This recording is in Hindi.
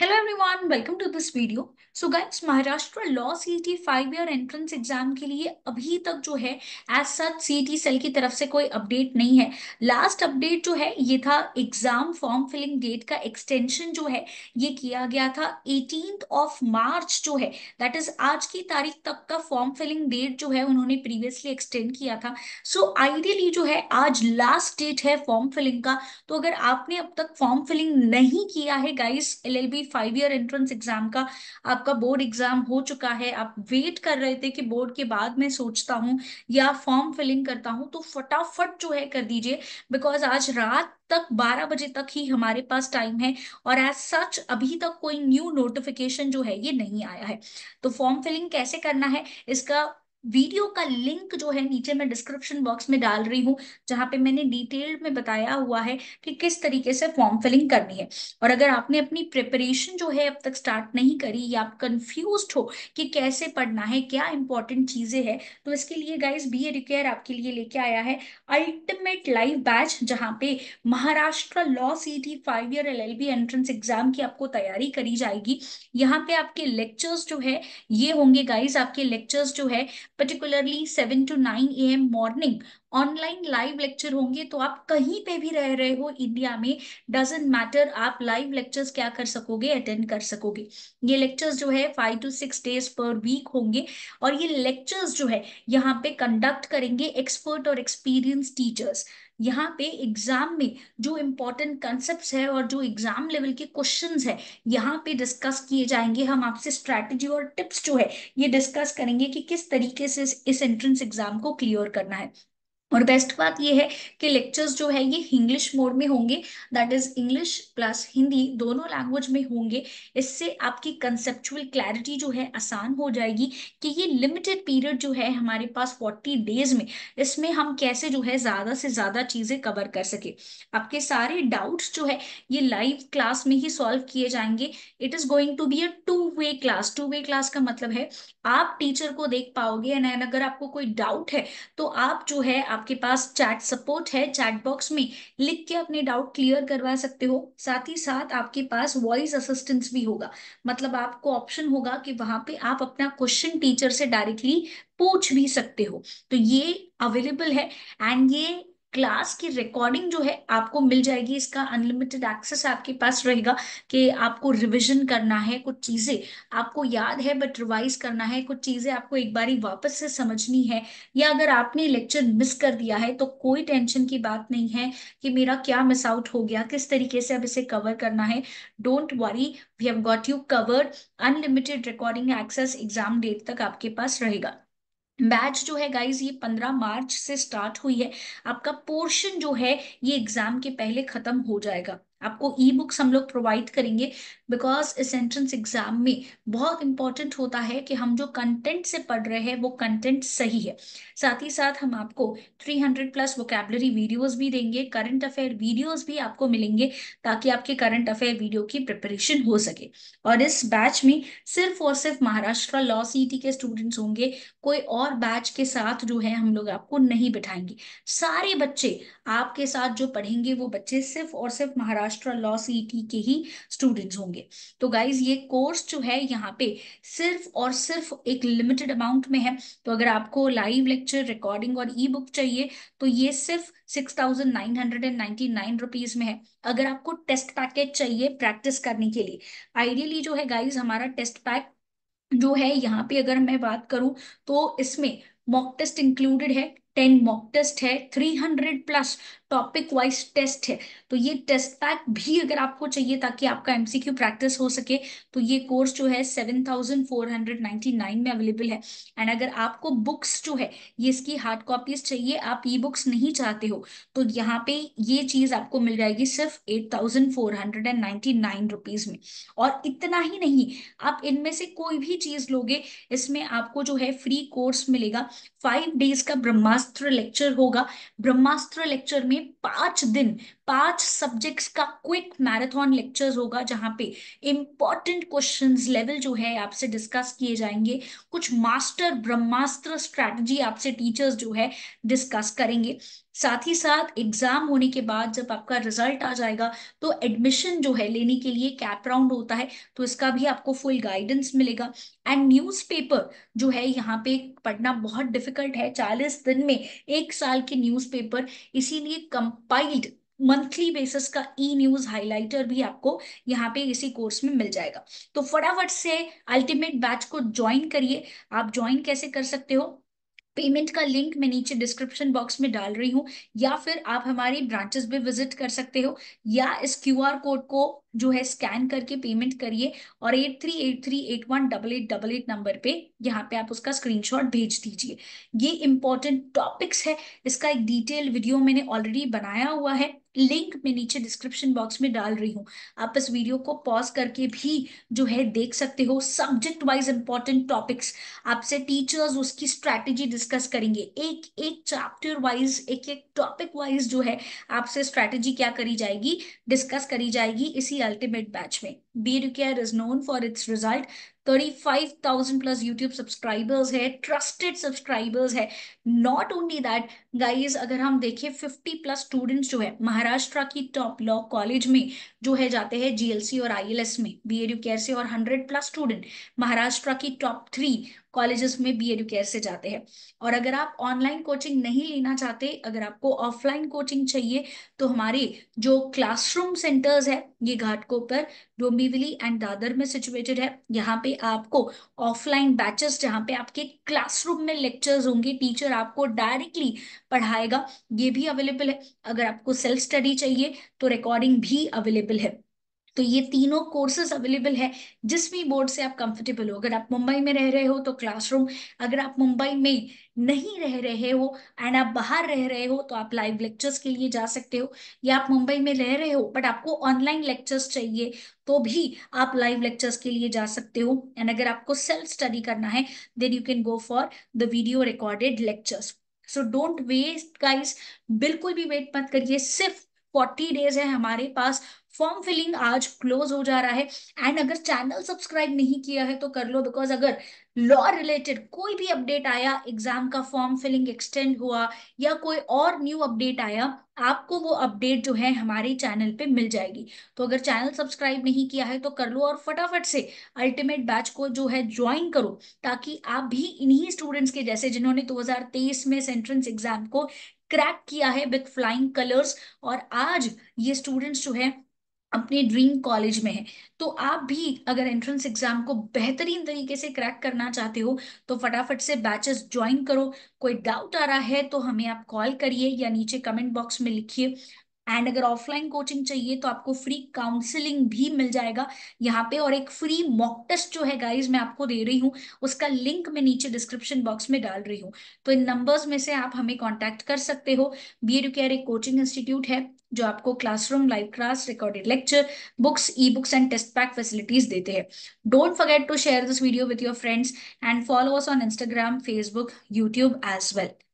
Hello everyone, welcome to this video. So guys, Maharashtra Law CET five year entrance exam के लिए अभी तक जो है एज सच सीईटी सेल की तरफ से कोई अपडेट नहीं है लास्ट अपडेट जो है ये था एग्जाम फॉर्म फिलिंग डेट का एक्सटेंशन जो है ये किया गया था एटीन ऑफ मार्च जो है दैट इज आज की तारीख तक का फॉर्म फिलिंग डेट जो है उन्होंने प्रीवियसली एक्सटेंड किया था सो so, आइडियली जो है आज लास्ट डेट है फॉर्म फिलिंग का तो अगर आपने अब तक फॉर्म फिलिंग नहीं किया है guys L five year entrance exam का आपका बोर्ड एग्जाम हो चुका है आप वेट कर रहे थे कि बोर्ड के बाद में सोचता हूँ या फॉर्म फिलिंग करता हूँ तो फटाफट जो है कर दीजिए बिकॉज आज रात तक 12 बजे तक ही हमारे पास टाइम है और एज सच अभी तक कोई न्यू नोटिफिकेशन जो है ये नहीं आया है तो फॉर्म फिलिंग कैसे करना है इसका वीडियो का लिंक जो है नीचे मैं डिस्क्रिप्शन बॉक्स में डाल रही हूँ जहाँ पे मैंने डिटेल में बताया हुआ है कि किस तरीके से फॉर्म फिलिंग करनी है और अगर आपने अपनी प्रिपरेशन जो है अब तक स्टार्ट नहीं करी या आप कंफ्यूज हो कि कैसे पढ़ना है क्या इंपॉर्टेंट चीजें है तो इसके लिए गाइज बी ए रिक्वेयर आपके लिए लेके आया है अल्टीमेट लाइव बैच जहाँ पे Maharashtra law C T five year L entrance exam की आपको तैयारी करी जाएगी यहाँ पे आपके लेक्चर्स जो है ये होंगे गाइज आपके लेक्चर्स जो है particularly seven to A M morning online live lecture होंगे तो आप कहीं पे भी रह रहे हो इंडिया में डजेंट मैटर आप लाइव लेक्चर्स क्या कर सकोगे अटेंड कर सकोगे ये लेक्चर्स जो है five to six days per week होंगे और ये लेक्चर्स जो है यहाँ पे कंडक्ट करेंगे एक्सपर्ट और एक्सपीरियंस टीचर्स यहाँ पे एग्जाम में जो इम्पोर्टेंट कंसेप्ट है और जो एग्जाम लेवल के क्वेश्चन है यहाँ पे डिस्कस किए जाएंगे हम आपसे स्ट्रेटेजी और टिप्स जो है ये डिस्कस करेंगे कि किस तरीके से इस एंट्रेंस एग्जाम को क्लियर करना है और बेस्ट बात ये है कि लेक्चर्स जो है ये इंग्लिश मोड में होंगे that is English plus Hindi दोनों लैंग्वेज में होंगे इससे आपकी कंसेप्चुअल क्लैरिटी जो है आसान हो जाएगी कि ये लिमिटेड पीरियड जो है हमारे पास फोर्टी डेज में इसमें हम कैसे जो है ज़्यादा से ज़्यादा चीज़ें कवर कर सके आपके सारे डाउट्स जो है ये लाइव क्लास में ही सॉल्व किए जाएंगे it is going to be a two way class two way class का मतलब है आप टीचर को देख पाओगे एंड अगर आपको कोई डाउट है तो आप जो है आप आपके पास चैट सपोर्ट है चैट बॉक्स में लिख के अपने डाउट क्लियर करवा सकते हो साथ ही साथ आपके पास वॉइस असिस्टेंस भी होगा मतलब आपको ऑप्शन होगा कि वहां पे आप अपना क्वेश्चन टीचर से डायरेक्टली पूछ भी सकते हो तो ये अवेलेबल है एंड ये क्लास की रिकॉर्डिंग जो है आपको मिल जाएगी इसका अनलिमिटेड एक्सेस आपके पास रहेगा कि आपको रिविजन करना है कुछ चीज़ें आपको याद है बट रिवाइज करना है कुछ चीज़ें आपको एक बारी वापस से समझनी है या अगर आपने लेक्चर मिस कर दिया है तो कोई टेंशन की बात नहीं है कि मेरा क्या मिस आउट हो गया किस तरीके से अब इसे कवर करना है don't worry we have got you covered unlimited recording access exam date तक आपके पास रहेगा बैच जो है गाइज ये पंद्रह मार्च से स्टार्ट हुई है आपका पोर्शन जो है ये एग्जाम के पहले खत्म हो जाएगा आपको ई बुक्स हम लोग प्रोवाइड करेंगे बिकॉज इस एंट्रेंस एग्जाम में बहुत इंपॉर्टेंट होता है कि हम जो कंटेंट से पढ़ रहे हैं वो कंटेंट सही है साथ ही साथ हम आपको 300 प्लस वोकेबलरी वीडियोस भी देंगे करंट अफेयर वीडियोस भी आपको मिलेंगे ताकि आपके करंट अफेयर वीडियो की प्रिपरेशन हो सके और इस बैच में सिर्फ और सिर्फ महाराष्ट्र लॉ सी e के स्टूडेंट्स होंगे कोई और बैच के साथ जो है हम लोग आपको नहीं बिठाएंगे सारे बच्चे आपके साथ जो पढ़ेंगे वो बच्चे सिर्फ और सिर्फ महाराष्ट्र लॉ सीईटी के ही स्टूडेंट्स होंगे तो गाइज ये कोर्स जो है यहाँ पे सिर्फ और सिर्फ एक लिमिटेड अमाउंट में है तो अगर आपको लाइव लेक्चर रिकॉर्डिंग और ई बुक चाहिए तो ये सिर्फ six thousand nine hundred and ninety nine rupees में है अगर आपको टेस्ट पैकेज चाहिए प्रैक्टिस करने के लिए आइडियली जो है गाइज हमारा टेस्ट पैक जो है यहाँ पे अगर मैं बात करूं तो इसमें मॉक टेस्ट इंक्लूडेड है टेन मॉक टेस्ट है three hundred plus topic wise test है तो ये टेस्ट पैक भी अगर आपको चाहिए ताकि आपका एमसीक्यू प्रैक्टिस हो सके तो ये कोर्स जो है seven thousand four hundred ninety nine में अवेलेबल है एंड अगर आपको बुक्स जो है ये इसकी हार्ड कॉपीज चाहिए आप ई बुक्स नहीं चाहते हो तो यहाँ पे ये चीज आपको मिल जाएगी सिर्फ eight thousand four hundred and ninety nine rupees में और इतना ही नहीं आप इनमें से कोई भी चीज लोगे इसमें आपको जो है फ्री कोर्स मिलेगा फाइव डेज का ब्रह्मास्त्र लेक्चर होगा ब्रह्मास्त्र लेक्चर में पांच दिन पांच सब्जेक्ट्स का क्विक मैराथन लेक्चर्स होगा जहां पे इंपॉर्टेंट क्वेश्चंस लेवल जो है आपसे डिस्कस किए जाएंगे कुछ मास्टर ब्रह्मास्त्र स्ट्रेटजी आपसे टीचर्स जो है डिस्कस करेंगे साथ ही साथ एग्जाम होने के बाद जब आपका रिजल्ट आ जाएगा तो एडमिशन जो है लेने के लिए कैप राउंड होता है तो इसका भी आपको फुल गाइडेंस मिलेगा एंड न्यूज़पेपर जो है यहाँ पे पढ़ना बहुत डिफिकल्ट है चालीस दिन में एक साल के न्यूज़पेपर इसीलिए कंपाइल्ड मंथली बेसिस का ई न्यूज हाईलाइटर भी आपको यहाँ पे इसी कोर्स में मिल जाएगा तो फटाफट से अल्टीमेट बैच को ज्वाइन करिए आप ज्वाइन कैसे कर सकते हो पेमेंट का लिंक मैं नीचे डिस्क्रिप्शन बॉक्स में डाल रही हूँ या फिर आप हमारी ब्रांचेस भी विजिट कर सकते हो या इस क्यूआर कोड को जो है स्कैन करके पेमेंट करिए और eight three eight three eight one double eight double eight number पे यहाँ पे आप उसका स्क्रीनशॉट भेज दीजिए ये इंपॉर्टेंट टॉपिक्स है इसका एक डिटेल वीडियो मैंने ऑलरेडी बनाया हुआ है लिंक मैं नीचे डिस्क्रिप्शन बॉक्स में डाल रही हूँ आप इस वीडियो को पॉज करके भी जो है देख सकते हो सब्जेक्ट वाइज इंपॉर्टेंट टॉपिक्स आपसे टीचर्स उसकी स्ट्रैटेजी डिस्कस करेंगे एक एक चैप्टर वाइज एक एक टॉपिक वाइज जो है आपसे स्ट्रैटेजी क्या करी जाएगी डिस्कस करी जाएगी इसी अल्टीमेट बैच में care is known for its result thirty five thousand plus YouTube subscribers है ट्रस्टेड सब्सक्राइबर्स है नॉट ओनली दैट गाइज अगर हम देखें फिफ्टी प्लस स्टूडेंट्स जो है महाराष्ट्र की टॉप लॉ कॉलेज में जो है जाते हैं जीएलसी और आई एल एस में बी एडू से और हंड्रेड प्लस स्टूडेंट महाराष्ट्र की टॉप थ्री कॉलेजेस में बी केयर से जाते हैं और अगर आप ऑनलाइन कोचिंग नहीं लेना चाहते अगर आपको ऑफलाइन कोचिंग चाहिए तो हमारे जो क्लासरूम सेंटर्स है ये घाटकों पर डोंबिवली एंड दादर में सिचुएटेड है यहाँ पे आपको ऑफलाइन बैचेस जहाँ पे आपके क्लासरूम में लेक्चर्स होंगे टीचर आपको डायरेक्टली पढ़ाएगा ये भी अवेलेबल है अगर आपको सेल्फ स्टडी चाहिए तो रिकॉर्डिंग भी अवेलेबल है तो ये तीनों कोर्सेज अवेलेबल है जिस भी बोर्ड से आप कंफर्टेबल हो अगर आप मुंबई में रह रहे हो तो क्लासरूम अगर आप मुंबई में नहीं रह रहे हो एंड आप बाहर रह रहे हो तो आप लाइव लेक्चर्स के लिए जा सकते हो या आप मुंबई में रह रहे हो बट आपको ऑनलाइन लेक्चर्स चाहिए तो भी आप लाइव लेक्चर्स के लिए जा सकते हो एंड अगर आपको सेल्फ स्टडी करना है then you can go for the video recorded lectures so don't waste guys बिल्कुल भी वेट मत करिए सिर्फ फोर्टी डेज है हमारे पास फॉर्म फिलिंग आज क्लोज हो जा रहा है एंड अगर चैनल सब्सक्राइब नहीं किया है तो कर लो बिकॉज अगर लॉ रिलेटेड कोई भी अपडेट आया एग्जाम का फॉर्म फिलिंग एक्सटेंड हुआ या कोई और न्यू अपडेट आया आपको वो अपडेट जो है हमारे चैनल पे मिल जाएगी तो अगर चैनल सब्सक्राइब नहीं किया है तो कर लो और फटाफट से अल्टीमेट बैच को जो है ज्वाइन करो ताकि आप भी इन्हीं स्टूडेंट्स के जैसे जिन्होंने 2023 में सेंट्रेंस एग्जाम को क्रैक किया है विथ फ्लाइंग कलर्स और आज ये स्टूडेंट्स जो है अपने ड्रीम कॉलेज में है तो आप भी अगर एंट्रेंस एग्जाम को बेहतरीन तरीके से क्रैक करना चाहते हो तो फटाफट से बैचेस ज्वाइन करो कोई डाउट आ रहा है तो हमें आप कॉल करिए या नीचे कमेंट बॉक्स में लिखिए एंड अगर ऑफलाइन कोचिंग चाहिए तो आपको फ्री काउंसलिंग भी मिल जाएगा यहाँ पे और एक फ्री मॉक टेस्ट जो है गाइज मैं आपको दे रही हूँ उसका लिंक मैं नीचे डिस्क्रिप्शन बॉक्स में डाल रही हूँ तो इन नंबर्स में से आप हमें कॉन्टेक्ट कर सकते हो बी एड केयर एक कोचिंग इंस्टीट्यूट है जो आपको classroom live class recorded lecture books e books and test pack facilities देते हैं don't forget to share this video with your friends and followers us on Instagram Facebook YouTube as well